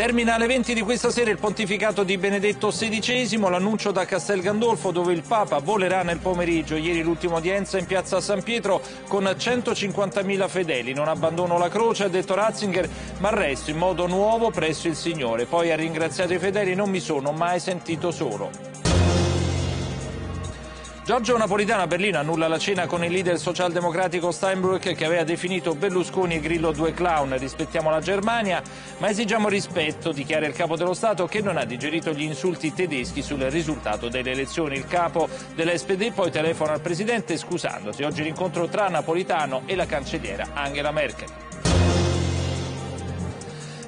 Termina alle 20 di questa sera il pontificato di Benedetto XVI, l'annuncio da Castel Gandolfo dove il Papa volerà nel pomeriggio. Ieri l'ultima udienza in piazza San Pietro con 150.000 fedeli. Non abbandono la croce, ha detto Ratzinger, ma resto in modo nuovo presso il Signore. Poi ha ringraziato i fedeli, non mi sono mai sentito solo. Giorgio Napolitano a Berlino annulla la cena con il leader socialdemocratico Steinbrück che aveva definito Berlusconi e Grillo due clown. Rispettiamo la Germania, ma esigiamo rispetto, dichiara il capo dello Stato che non ha digerito gli insulti tedeschi sul risultato delle elezioni. Il capo dell'SPD poi telefona al presidente scusandosi. Oggi l'incontro tra Napolitano e la cancelliera Angela Merkel.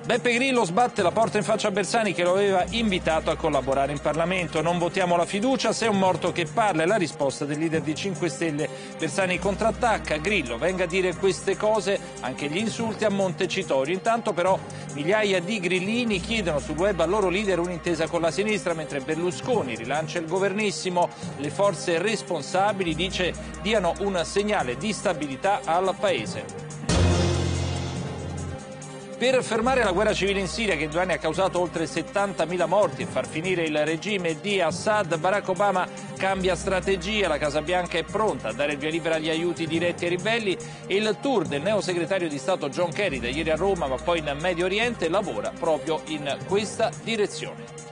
Beppe Grillo sbatte la porta in faccia a Bersani che lo aveva invitato a collaborare in Parlamento. Non votiamo la fiducia, se è un morto che parla è la risposta del leader di 5 Stelle. Bersani contrattacca, Grillo venga a dire queste cose, anche gli insulti a Montecitorio. Intanto però migliaia di grillini chiedono sul web al loro leader un'intesa con la sinistra, mentre Berlusconi rilancia il governissimo. Le forze responsabili, dice, diano un segnale di stabilità al Paese. Per fermare la guerra civile in Siria, che in due anni ha causato oltre 70.000 morti, e far finire il regime di Assad, Barack Obama cambia strategia. La Casa Bianca è pronta a dare il via libera agli aiuti diretti ai ribelli. E il tour del neo segretario di Stato John Kerry, da ieri a Roma ma poi in Medio Oriente, lavora proprio in questa direzione.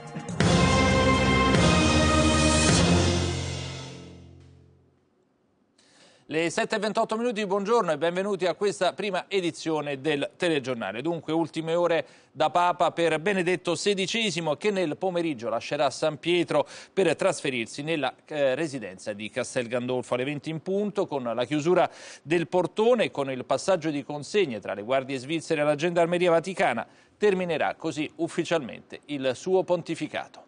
Le 7.28 minuti, buongiorno e benvenuti a questa prima edizione del telegiornale. Dunque, ultime ore da Papa per Benedetto XVI che nel pomeriggio lascerà San Pietro per trasferirsi nella eh, residenza di Castel Gandolfo alle 20 in punto con la chiusura del portone e con il passaggio di consegne tra le guardie svizzere e la Gendarmeria Vaticana. Terminerà così ufficialmente il suo pontificato.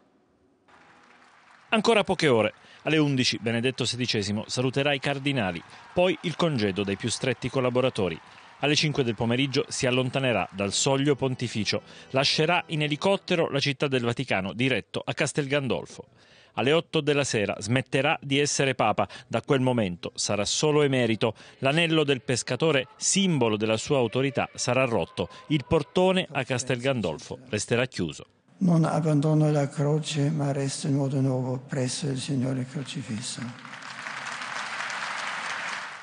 Ancora poche ore. Alle 11 Benedetto XVI saluterà i cardinali, poi il congedo dei più stretti collaboratori. Alle 5 del pomeriggio si allontanerà dal soglio pontificio, lascerà in elicottero la città del Vaticano diretto a Castel Gandolfo. Alle 8 della sera smetterà di essere papa, da quel momento sarà solo emerito, l'anello del pescatore, simbolo della sua autorità, sarà rotto, il portone a Castel Gandolfo resterà chiuso non abbandono la croce, ma resto in modo nuovo presso il Signore crocifisso.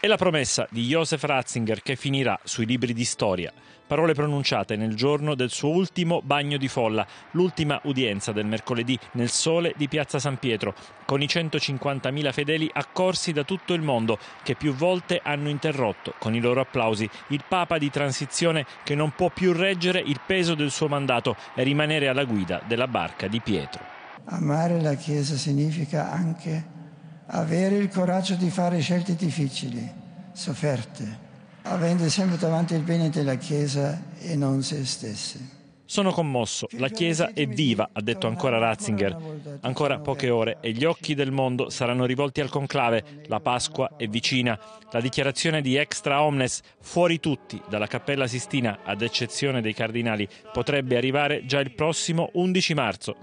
È la promessa di Josef Ratzinger che finirà sui libri di storia. Parole pronunciate nel giorno del suo ultimo bagno di folla, l'ultima udienza del mercoledì nel sole di Piazza San Pietro, con i 150.000 fedeli accorsi da tutto il mondo che più volte hanno interrotto con i loro applausi il Papa di transizione che non può più reggere il peso del suo mandato e rimanere alla guida della barca di Pietro. Amare la Chiesa significa anche avere il coraggio di fare scelte difficili, sofferte, avendo sempre davanti il bene della Chiesa e non se stesse. Sono commosso, la Chiesa è viva, ha detto ancora Ratzinger. Ancora poche ore e gli occhi del mondo saranno rivolti al conclave, la Pasqua è vicina. La dichiarazione di extra omnes, fuori tutti, dalla Cappella Sistina, ad eccezione dei cardinali, potrebbe arrivare già il prossimo 11 marzo.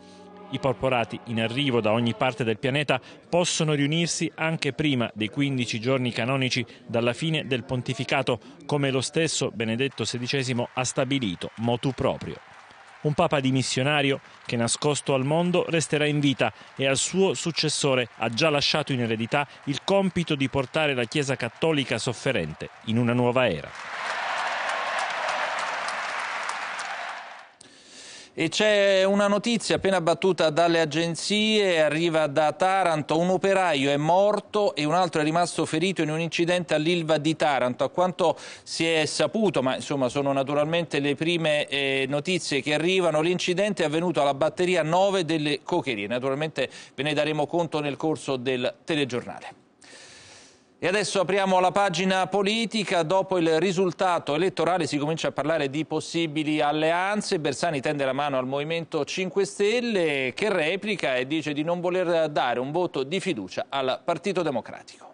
I porporati in arrivo da ogni parte del pianeta possono riunirsi anche prima dei 15 giorni canonici dalla fine del pontificato, come lo stesso Benedetto XVI ha stabilito motu proprio. Un papa dimissionario che nascosto al mondo resterà in vita e al suo successore ha già lasciato in eredità il compito di portare la Chiesa cattolica sofferente in una nuova era. E c'è una notizia appena battuta dalle agenzie, arriva da Taranto, un operaio è morto e un altro è rimasto ferito in un incidente all'Ilva di Taranto. A quanto si è saputo, ma insomma sono naturalmente le prime eh, notizie che arrivano, l'incidente è avvenuto alla batteria 9 delle Cocherie. Naturalmente ve ne daremo conto nel corso del telegiornale. E adesso apriamo la pagina politica, dopo il risultato elettorale si comincia a parlare di possibili alleanze, Bersani tende la mano al Movimento 5 Stelle che replica e dice di non voler dare un voto di fiducia al Partito Democratico.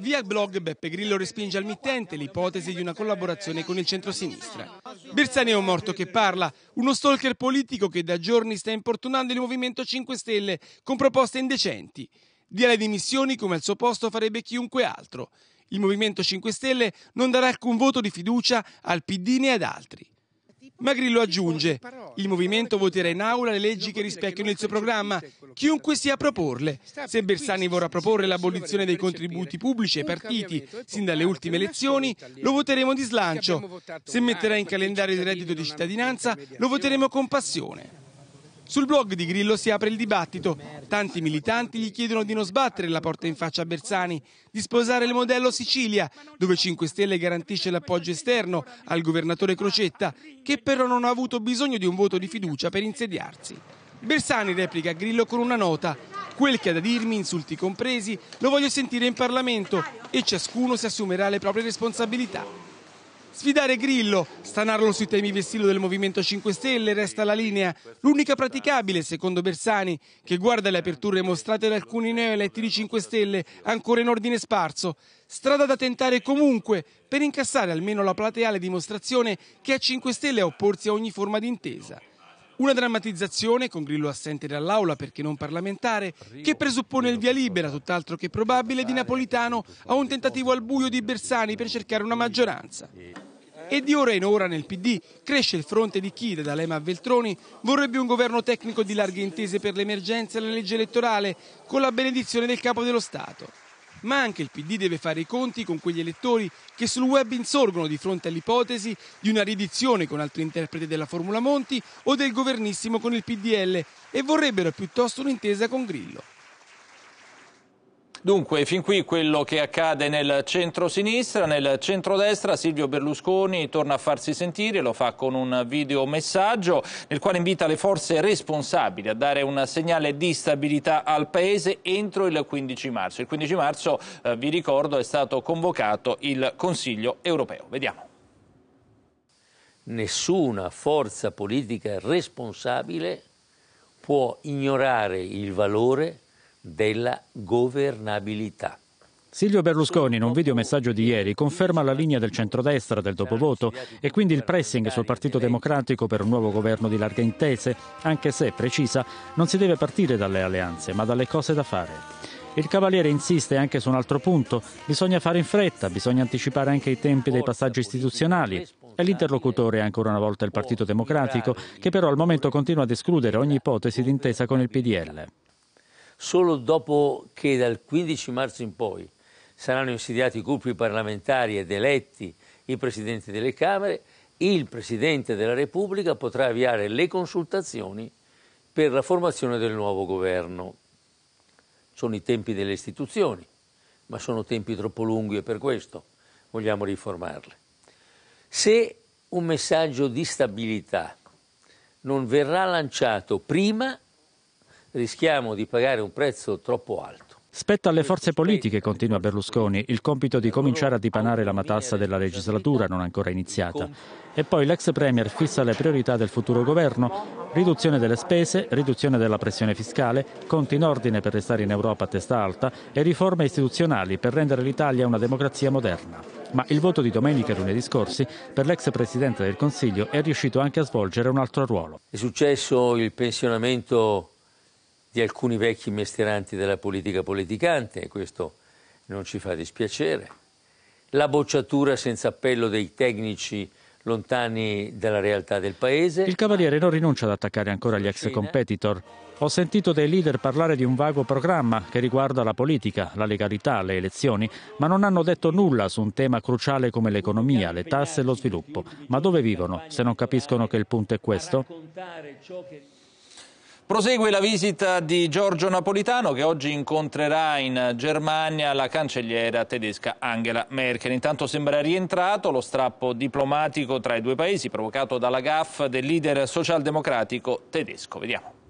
Via il blog Beppe Grillo respinge al mittente l'ipotesi di una collaborazione con il centrosinistra. Bersani è un morto che parla, uno stalker politico che da giorni sta importunando il Movimento 5 Stelle con proposte indecenti dia le dimissioni come al suo posto farebbe chiunque altro. Il Movimento 5 Stelle non darà alcun voto di fiducia al PD né ad altri. Ma Grillo aggiunge, il movimento voterà in aula le leggi che rispecchiano il suo programma, chiunque sia a proporle. Se Bersani vorrà proporre l'abolizione dei contributi pubblici ai partiti sin dalle ultime elezioni, lo voteremo di slancio. Se metterà in calendario il reddito di cittadinanza, lo voteremo con passione. Sul blog di Grillo si apre il dibattito. Tanti militanti gli chiedono di non sbattere la porta in faccia a Bersani, di sposare il modello Sicilia, dove 5 Stelle garantisce l'appoggio esterno al governatore Crocetta, che però non ha avuto bisogno di un voto di fiducia per insediarsi. Bersani replica a Grillo con una nota. Quel che ha da dirmi, insulti compresi, lo voglio sentire in Parlamento e ciascuno si assumerà le proprie responsabilità. Sfidare Grillo, stanarlo sui temi vestito del Movimento 5 Stelle resta la linea, l'unica praticabile, secondo Bersani, che guarda le aperture mostrate da alcuni neoeletti di 5 Stelle, ancora in ordine sparso. Strada da tentare comunque per incassare almeno la plateale dimostrazione che a 5 Stelle a opporsi a ogni forma di intesa. Una drammatizzazione con Grillo assente dall'aula perché non parlamentare, che presuppone il via libera, tutt'altro che probabile, di Napolitano a un tentativo al buio di Bersani per cercare una maggioranza. E di ora in ora nel PD cresce il fronte di chi, da D'Alema a Veltroni, vorrebbe un governo tecnico di larghe intese per l'emergenza e la legge elettorale, con la benedizione del capo dello Stato ma anche il PD deve fare i conti con quegli elettori che sul web insorgono di fronte all'ipotesi di una riedizione con altri interpreti della Formula Monti o del governissimo con il PDL e vorrebbero piuttosto un'intesa con Grillo. Dunque, fin qui quello che accade nel centro-sinistra, nel centro-destra Silvio Berlusconi torna a farsi sentire, lo fa con un videomessaggio nel quale invita le forze responsabili a dare un segnale di stabilità al Paese entro il 15 marzo. Il 15 marzo, eh, vi ricordo, è stato convocato il Consiglio europeo. Vediamo nessuna forza politica responsabile può ignorare il valore della governabilità. Silvio Berlusconi, in un videomessaggio di ieri, conferma la linea del centrodestra del dopovoto e quindi il pressing sul Partito Democratico per un nuovo governo di larga intese, anche se, precisa, non si deve partire dalle alleanze, ma dalle cose da fare. Il Cavaliere insiste anche su un altro punto, bisogna fare in fretta, bisogna anticipare anche i tempi dei passaggi istituzionali, e l'interlocutore è ancora una volta il Partito Democratico, che però al momento continua ad escludere ogni ipotesi d'intesa con il PDL solo dopo che dal 15 marzo in poi saranno insediati i gruppi parlamentari ed eletti i presidenti delle Camere, il Presidente della Repubblica potrà avviare le consultazioni per la formazione del nuovo governo. Sono i tempi delle istituzioni, ma sono tempi troppo lunghi e per questo vogliamo riformarle. Se un messaggio di stabilità non verrà lanciato prima rischiamo di pagare un prezzo troppo alto. Spetta alle forze politiche, continua Berlusconi, il compito di cominciare a dipanare la matassa della legislatura non ancora iniziata. E poi l'ex Premier fissa le priorità del futuro governo, riduzione delle spese, riduzione della pressione fiscale, conti in ordine per restare in Europa a testa alta e riforme istituzionali per rendere l'Italia una democrazia moderna. Ma il voto di domenica e lunedì scorsi per l'ex Presidente del Consiglio è riuscito anche a svolgere un altro ruolo. È successo il pensionamento di alcuni vecchi mestieranti della politica politicante e questo non ci fa dispiacere. La bocciatura senza appello dei tecnici lontani dalla realtà del paese. Il Cavaliere non rinuncia ad attaccare ancora gli ex competitor. Ho sentito dei leader parlare di un vago programma che riguarda la politica, la legalità, le elezioni, ma non hanno detto nulla su un tema cruciale come l'economia, le tasse e lo sviluppo. Ma dove vivono se non capiscono che il punto è questo? Prosegue la visita di Giorgio Napolitano che oggi incontrerà in Germania la cancelliera tedesca Angela Merkel. Intanto sembra rientrato lo strappo diplomatico tra i due paesi provocato dalla GAF del leader socialdemocratico tedesco. Vediamo.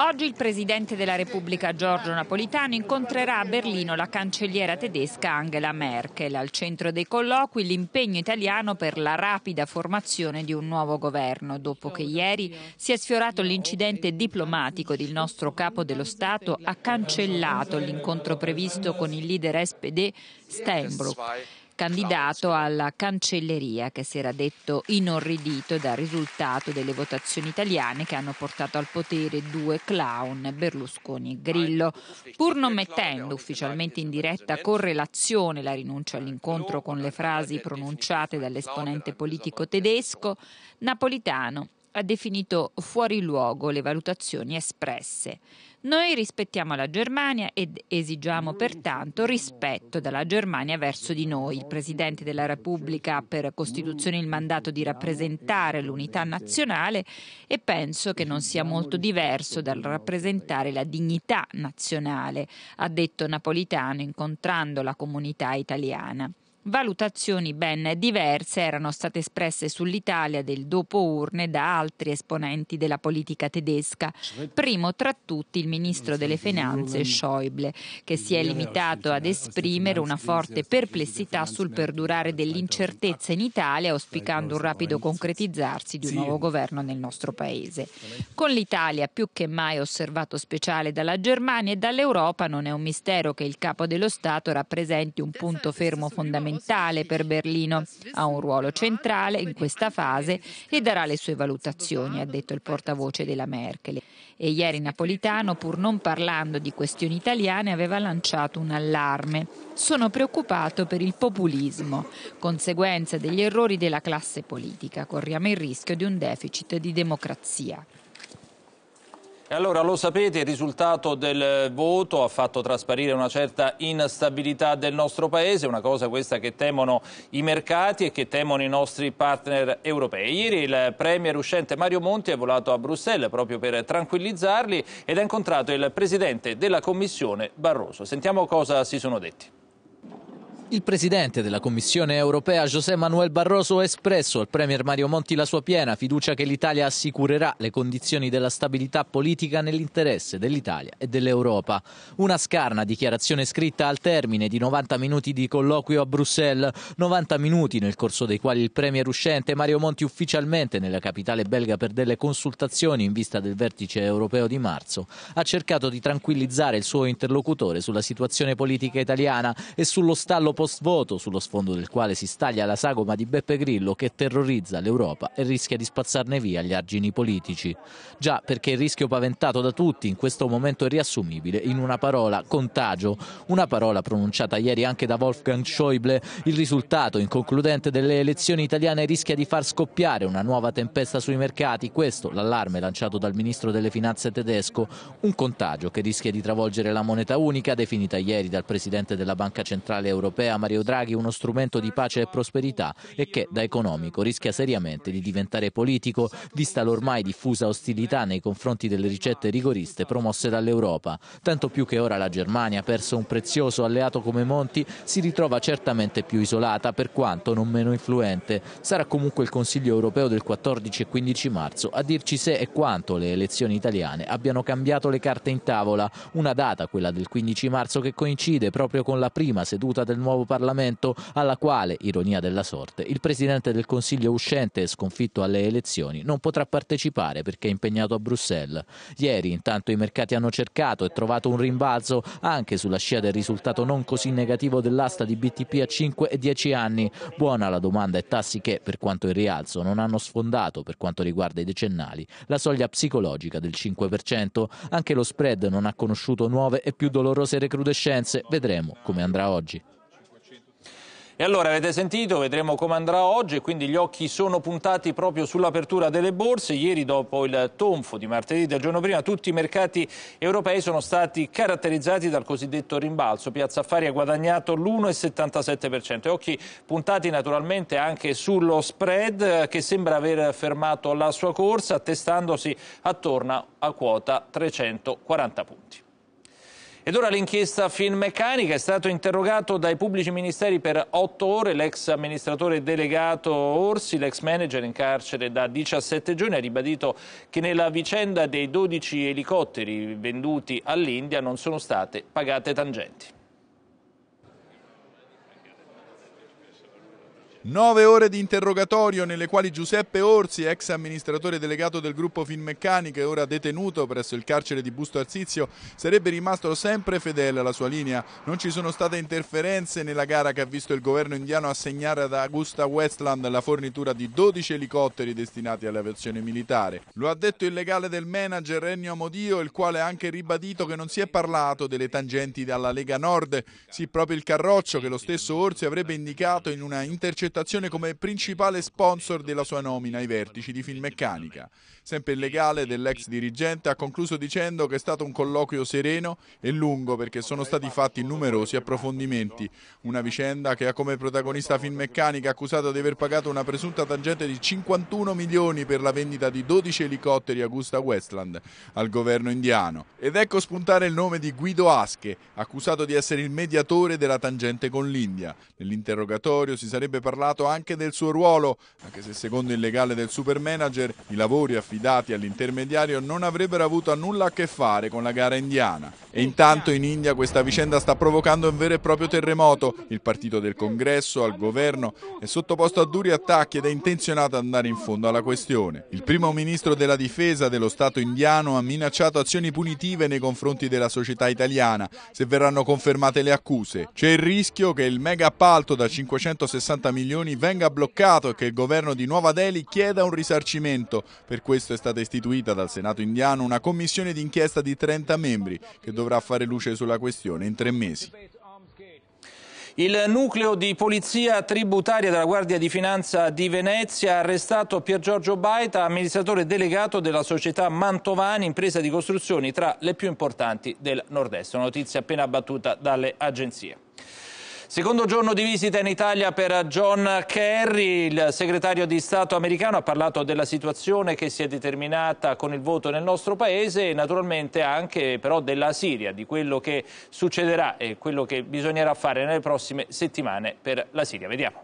Oggi il Presidente della Repubblica Giorgio Napolitano incontrerà a Berlino la cancelliera tedesca Angela Merkel. Al centro dei colloqui l'impegno italiano per la rapida formazione di un nuovo governo, dopo che ieri si è sfiorato l'incidente diplomatico del nostro capo dello Stato ha cancellato l'incontro previsto con il leader SPD Steinbrück candidato alla cancelleria che si era detto inorridito dal risultato delle votazioni italiane che hanno portato al potere due clown, Berlusconi e Grillo. Pur non mettendo ufficialmente in diretta correlazione la rinuncia all'incontro con le frasi pronunciate dall'esponente politico tedesco, Napolitano ha definito fuori luogo le valutazioni espresse. Noi rispettiamo la Germania ed esigiamo pertanto rispetto dalla Germania verso di noi. Il Presidente della Repubblica ha per Costituzione il mandato di rappresentare l'unità nazionale e penso che non sia molto diverso dal rappresentare la dignità nazionale, ha detto Napolitano incontrando la comunità italiana. Valutazioni ben diverse erano state espresse sull'Italia del dopo urne da altri esponenti della politica tedesca, primo tra tutti il ministro delle Finanze Schäuble, che si è limitato ad esprimere una forte perplessità sul perdurare dell'incertezza in Italia, auspicando un rapido concretizzarsi di un nuovo governo nel nostro paese. Con l'Italia più che mai osservato speciale dalla Germania e dall'Europa, non è un mistero che il capo dello Stato rappresenti un punto fermo fondamentale fondamentale per Berlino, ha un ruolo centrale in questa fase e darà le sue valutazioni, ha detto il portavoce della Merkel. E ieri Napolitano, pur non parlando di questioni italiane, aveva lanciato un allarme. Sono preoccupato per il populismo, conseguenza degli errori della classe politica. Corriamo il rischio di un deficit di democrazia. E allora lo sapete, il risultato del eh, voto ha fatto trasparire una certa instabilità del nostro Paese, una cosa questa che temono i mercati e che temono i nostri partner europei. Ieri il Premier uscente Mario Monti è volato a Bruxelles proprio per tranquillizzarli ed ha incontrato il Presidente della Commissione Barroso. Sentiamo cosa si sono detti. Il presidente della Commissione europea José Manuel Barroso ha espresso al Premier Mario Monti la sua piena fiducia che l'Italia assicurerà le condizioni della stabilità politica nell'interesse dell'Italia e dell'Europa. Una scarna dichiarazione scritta al termine di 90 minuti di colloquio a Bruxelles, 90 minuti nel corso dei quali il Premier uscente Mario Monti ufficialmente nella capitale belga per delle consultazioni in vista del vertice europeo di marzo ha cercato di tranquillizzare il suo interlocutore sulla situazione politica italiana e sullo stallo post voto, sullo sfondo del quale si staglia la sagoma di Beppe Grillo che terrorizza l'Europa e rischia di spazzarne via gli argini politici. Già perché il rischio paventato da tutti in questo momento è riassumibile in una parola, contagio, una parola pronunciata ieri anche da Wolfgang Schäuble. Il risultato inconcludente delle elezioni italiane rischia di far scoppiare una nuova tempesta sui mercati, questo l'allarme lanciato dal ministro delle finanze tedesco, un contagio che rischia di travolgere la moneta unica definita ieri dal presidente della Banca Centrale Europea a Mario Draghi uno strumento di pace e prosperità e che da economico rischia seriamente di diventare politico, vista l'ormai diffusa ostilità nei confronti delle ricette rigoriste promosse dall'Europa. Tanto più che ora la Germania, perso un prezioso alleato come Monti, si ritrova certamente più isolata, per quanto non meno influente. Sarà comunque il Consiglio europeo del 14 e 15 marzo a dirci se e quanto le elezioni italiane abbiano cambiato le carte in tavola. Una data, quella del 15 marzo, che coincide proprio con la prima seduta del nuovo nuovo Parlamento, alla quale, ironia della sorte, il Presidente del Consiglio uscente e sconfitto alle elezioni non potrà partecipare perché è impegnato a Bruxelles. Ieri intanto i mercati hanno cercato e trovato un rimbalzo anche sulla scia del risultato non così negativo dell'asta di BTP a 5 e 10 anni. Buona la domanda e tassi che, per quanto in rialzo, non hanno sfondato per quanto riguarda i decennali la soglia psicologica del 5%. Anche lo spread non ha conosciuto nuove e più dolorose recrudescenze. Vedremo come andrà oggi. E allora avete sentito, vedremo come andrà oggi, quindi gli occhi sono puntati proprio sull'apertura delle borse. Ieri dopo il tonfo di martedì del giorno prima tutti i mercati europei sono stati caratterizzati dal cosiddetto rimbalzo. Piazza Affari ha guadagnato l'1,77%. Occhi puntati naturalmente anche sullo spread eh, che sembra aver fermato la sua corsa attestandosi attorno a quota 340 punti. Ed ora l'inchiesta Finmeccanica è stato interrogato dai pubblici ministeri per otto ore l'ex amministratore delegato Orsi, l'ex manager in carcere da 17 giorni, ha ribadito che nella vicenda dei 12 elicotteri venduti all'India non sono state pagate tangenti. Nove ore di interrogatorio nelle quali Giuseppe Orsi, ex amministratore delegato del gruppo Finmeccanica e ora detenuto presso il carcere di Busto Arsizio, sarebbe rimasto sempre fedele alla sua linea. Non ci sono state interferenze nella gara che ha visto il governo indiano assegnare ad Augusta Westland la fornitura di 12 elicotteri destinati all'aviazione militare. Lo ha detto il legale del manager Ennio Amodio, il quale ha anche ribadito che non si è parlato delle tangenti dalla Lega Nord, sì proprio il carroccio che lo stesso Orsi avrebbe indicato in una intercettazione accettazione come principale sponsor della sua nomina ai vertici di Finmeccanica. Sempre il legale dell'ex dirigente ha concluso dicendo che è stato un colloquio sereno e lungo perché sono stati fatti numerosi approfondimenti. Una vicenda che ha come protagonista Finmeccanica accusato di aver pagato una presunta tangente di 51 milioni per la vendita di 12 elicotteri Augusta Westland al governo indiano. Ed ecco spuntare il nome di Guido Asche, accusato di essere il mediatore della tangente con l'India. Nell'interrogatorio si sarebbe parlato parlato anche del suo ruolo, anche se secondo il legale del supermanager i lavori affidati all'intermediario non avrebbero avuto nulla a che fare con la gara indiana. E intanto in India questa vicenda sta provocando un vero e proprio terremoto. Il partito del congresso, al governo, è sottoposto a duri attacchi ed è intenzionato ad andare in fondo alla questione. Il primo ministro della difesa dello Stato indiano ha minacciato azioni punitive nei confronti della società italiana se verranno confermate le accuse. C'è il rischio che il mega appalto da 560 milioni milioni venga bloccato e che il governo di Nuova Delhi chieda un risarcimento. Per questo è stata istituita dal Senato indiano una commissione d'inchiesta di 30 membri che dovrà fare luce sulla questione in tre mesi. Il nucleo di polizia tributaria della Guardia di Finanza di Venezia ha arrestato Piergiorgio Baita, amministratore delegato della società Mantovani, impresa di costruzioni tra le più importanti del Nord-Est. Una notizia appena battuta dalle agenzie. Secondo giorno di visita in Italia per John Kerry, il segretario di Stato americano ha parlato della situazione che si è determinata con il voto nel nostro paese e naturalmente anche però della Siria, di quello che succederà e quello che bisognerà fare nelle prossime settimane per la Siria. Vediamo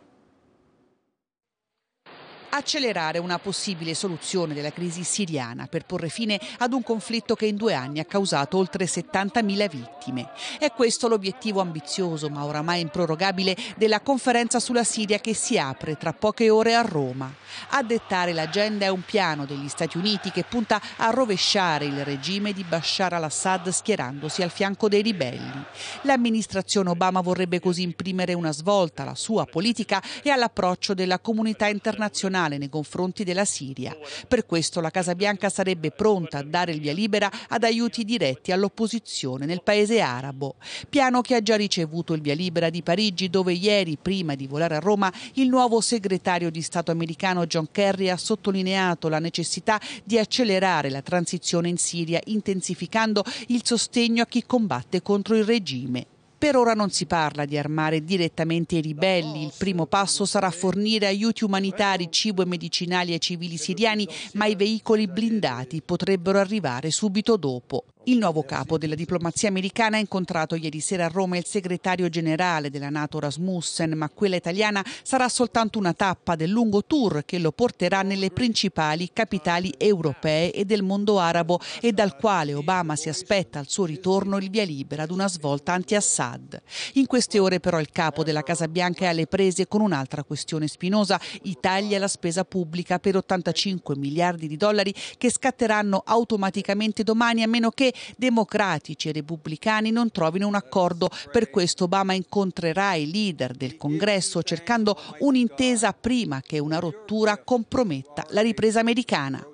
accelerare una possibile soluzione della crisi siriana per porre fine ad un conflitto che in due anni ha causato oltre 70.000 vittime. È questo l'obiettivo ambizioso, ma oramai improrogabile, della conferenza sulla Siria che si apre tra poche ore a Roma. A dettare l'agenda è un piano degli Stati Uniti che punta a rovesciare il regime di Bashar al-Assad schierandosi al fianco dei ribelli. L'amministrazione Obama vorrebbe così imprimere una svolta alla sua politica e all'approccio della comunità internazionale penale nei confronti della Siria. Per questo la Casa Bianca sarebbe pronta a dare il via libera ad aiuti diretti all'opposizione nel paese arabo. Piano che ha già ricevuto il via libera di Parigi dove ieri, prima di volare a Roma, il nuovo segretario di Stato americano John Kerry ha sottolineato la necessità di accelerare la transizione in Siria intensificando il sostegno a chi combatte contro il regime. Per ora non si parla di armare direttamente i ribelli. Il primo passo sarà fornire aiuti umanitari, cibo e medicinali ai civili siriani, ma i veicoli blindati potrebbero arrivare subito dopo. Il nuovo capo della diplomazia americana ha incontrato ieri sera a Roma il segretario generale della Nato Rasmussen, ma quella italiana sarà soltanto una tappa del lungo tour che lo porterà nelle principali capitali europee e del mondo arabo e dal quale Obama si aspetta al suo ritorno il via libera ad una svolta anti-Assad. In queste ore però il capo della Casa Bianca è alle prese con un'altra questione spinosa, Italia la spesa pubblica per 85 miliardi di dollari che scatteranno automaticamente domani a meno che democratici e repubblicani non trovino un accordo. Per questo Obama incontrerà i leader del Congresso cercando un'intesa prima che una rottura comprometta la ripresa americana.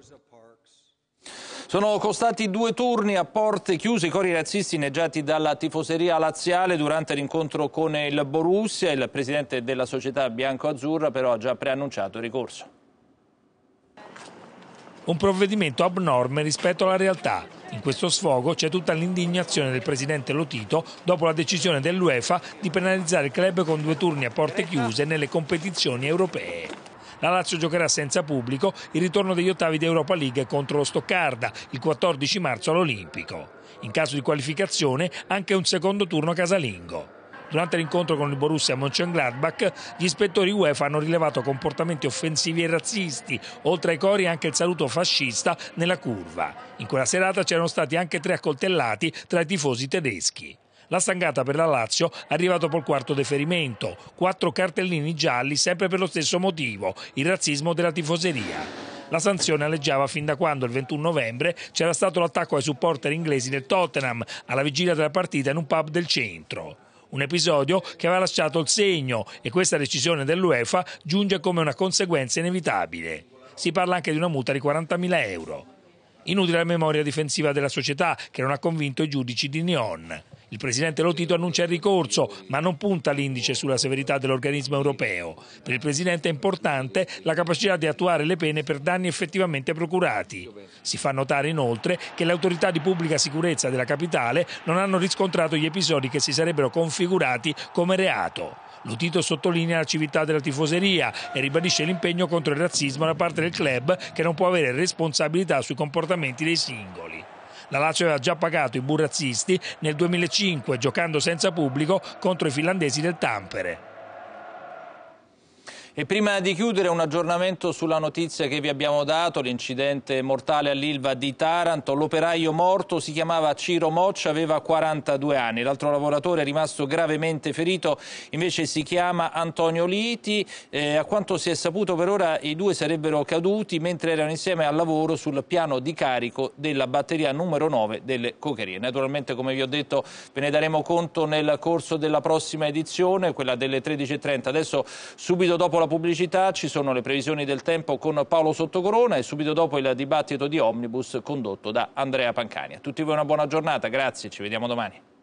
Sono costati due turni a porte chiuse i cori razzisti inneggiati dalla tifoseria laziale durante l'incontro con il Borussia. Il presidente della società bianco-azzurra però ha già preannunciato il ricorso. Un provvedimento abnorme rispetto alla realtà. In questo sfogo c'è tutta l'indignazione del presidente Lotito dopo la decisione dell'UEFA di penalizzare il club con due turni a porte chiuse nelle competizioni europee. La Lazio giocherà senza pubblico il ritorno degli ottavi di Europa League contro lo Stoccarda il 14 marzo all'Olimpico. In caso di qualificazione anche un secondo turno casalingo. Durante l'incontro con il Borussia Mönchengladbach, gli ispettori UEFA hanno rilevato comportamenti offensivi e razzisti, oltre ai cori anche il saluto fascista nella curva. In quella serata c'erano stati anche tre accoltellati tra i tifosi tedeschi. La stangata per la Lazio è arriva dopo il quarto deferimento, quattro cartellini gialli sempre per lo stesso motivo, il razzismo della tifoseria. La sanzione alleggiava fin da quando il 21 novembre c'era stato l'attacco ai supporter inglesi del Tottenham alla vigilia della partita in un pub del centro un episodio che aveva lasciato il segno e questa decisione dell'UEFA giunge come una conseguenza inevitabile. Si parla anche di una multa di 40.000 euro. Inutile la memoria difensiva della società che non ha convinto i giudici di Neon. Il presidente Lotito annuncia il ricorso, ma non punta l'indice sulla severità dell'organismo europeo. Per il presidente è importante la capacità di attuare le pene per danni effettivamente procurati. Si fa notare inoltre che le autorità di pubblica sicurezza della capitale non hanno riscontrato gli episodi che si sarebbero configurati come reato. Lotito sottolinea la civiltà della tifoseria e ribadisce l'impegno contro il razzismo da parte del club che non può avere responsabilità sui comportamenti dei singoli. La Lazio aveva già pagato i burrazzisti nel 2005 giocando senza pubblico contro i finlandesi del Tampere. E prima di chiudere un aggiornamento sulla notizia che vi abbiamo dato, l'incidente mortale all'Ilva di Taranto, l'operaio morto si chiamava Ciro Moccia, aveva 42 anni, l'altro lavoratore è rimasto gravemente ferito invece si chiama Antonio Liti, eh, a quanto si è saputo per ora i due sarebbero caduti mentre erano insieme al lavoro sul piano di carico della batteria numero 9 delle Cocherie. Naturalmente come vi ho detto ve ne daremo conto nel corso della prossima edizione, quella delle 13.30, adesso subito dopo la pubblicità ci sono le previsioni del tempo con Paolo Sottocorona e subito dopo il dibattito di Omnibus condotto da Andrea Pancania. A tutti voi una buona giornata, grazie, ci vediamo domani.